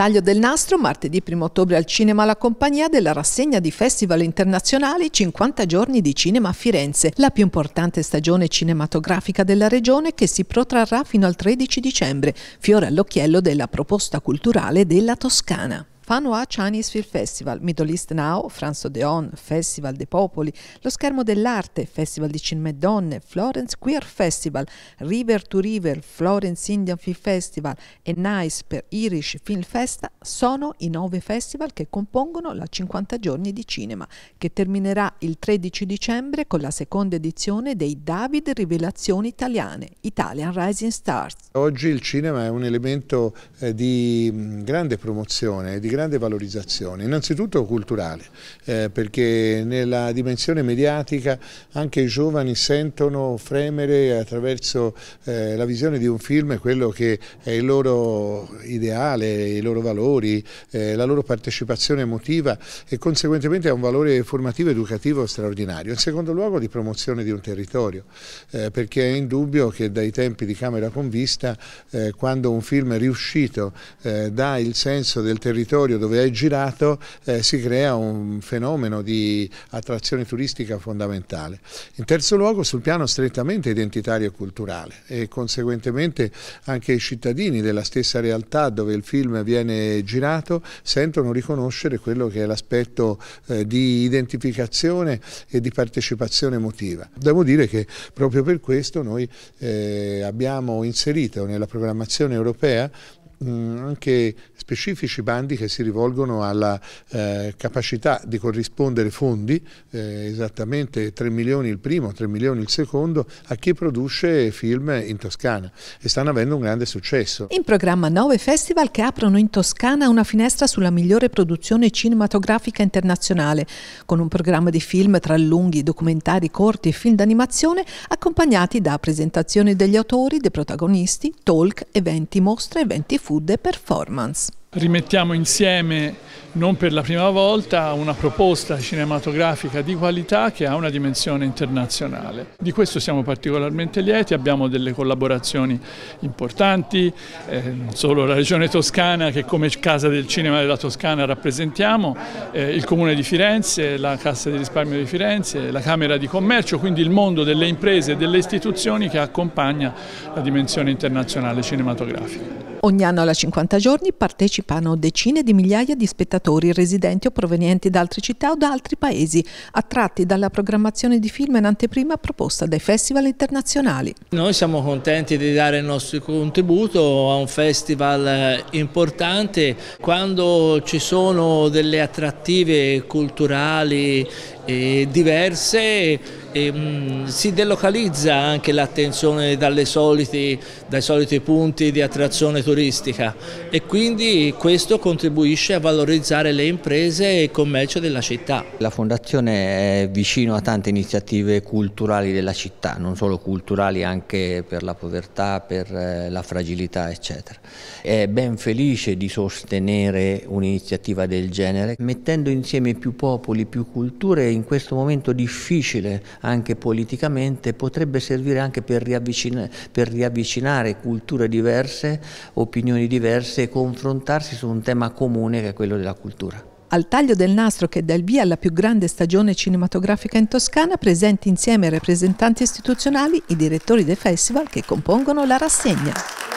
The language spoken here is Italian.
Taglio del nastro, martedì 1 ottobre al cinema la compagnia della rassegna di festival internazionali 50 giorni di cinema a Firenze, la più importante stagione cinematografica della regione che si protrarrà fino al 13 dicembre, fiore all'occhiello della proposta culturale della Toscana. Fanhua Chinese Film Festival, Middle East Now, Franz Odeon, Festival dei Popoli, Lo Schermo dell'Arte, Festival di Cinema e Donne, Florence Queer Festival, River to River, Florence Indian Film Festival e Nice per Irish Film Festa sono i nove festival che compongono la 50 giorni di cinema, che terminerà il 13 dicembre con la seconda edizione dei David Rivelazioni Italiane, Italian Rising Stars. Oggi il cinema è un elemento eh, di mm, grande promozione, di grande grande valorizzazione, innanzitutto culturale, eh, perché nella dimensione mediatica anche i giovani sentono fremere attraverso eh, la visione di un film quello che è il loro ideale, i loro valori, eh, la loro partecipazione emotiva e conseguentemente ha un valore formativo educativo straordinario. In secondo luogo di promozione di un territorio, eh, perché è indubbio che dai tempi di Camera con Vista, eh, quando un film è riuscito eh, dà il senso del territorio territorio dove hai girato eh, si crea un fenomeno di attrazione turistica fondamentale. In terzo luogo sul piano strettamente identitario e culturale e conseguentemente anche i cittadini della stessa realtà dove il film viene girato sentono riconoscere quello che è l'aspetto eh, di identificazione e di partecipazione emotiva. Devo dire che proprio per questo noi eh, abbiamo inserito nella programmazione europea Mm, anche specifici bandi che si rivolgono alla eh, capacità di corrispondere fondi, eh, esattamente 3 milioni il primo, 3 milioni il secondo, a chi produce film in Toscana e stanno avendo un grande successo. In programma 9 festival che aprono in Toscana una finestra sulla migliore produzione cinematografica internazionale, con un programma di film tra lunghi, documentari corti e film d'animazione accompagnati da presentazioni degli autori, dei protagonisti, talk, eventi, mostre, eventi fuori food e performance. Rimettiamo insieme, non per la prima volta, una proposta cinematografica di qualità che ha una dimensione internazionale. Di questo siamo particolarmente lieti, abbiamo delle collaborazioni importanti, eh, non solo la Regione Toscana che come Casa del Cinema della Toscana rappresentiamo, eh, il Comune di Firenze, la Cassa di risparmio di Firenze, la Camera di Commercio, quindi il mondo delle imprese e delle istituzioni che accompagna la dimensione internazionale cinematografica. Ogni anno alla 50 giorni partecipano decine di migliaia di spettatori residenti o provenienti da altre città o da altri paesi, attratti dalla programmazione di film in anteprima proposta dai festival internazionali. Noi siamo contenti di dare il nostro contributo a un festival eh, importante quando ci sono delle attrattive culturali diverse e, mh, mm, si delocalizza anche l'attenzione dai soliti punti di attrazione turistica e quindi questo contribuisce a valorizzare le imprese e il commercio della città. La Fondazione è vicino a tante iniziative culturali della città, non solo culturali anche per la povertà, per eh, la fragilità eccetera. È ben felice di sostenere un'iniziativa del genere mettendo insieme più popoli, più culture in questo momento difficile anche politicamente potrebbe servire anche per riavvicinare, per riavvicinare culture diverse, opinioni diverse e confrontarsi su un tema comune che è quello della cultura. Al taglio del nastro che dà il via alla più grande stagione cinematografica in Toscana, presenti insieme ai rappresentanti istituzionali i direttori dei festival che compongono la rassegna.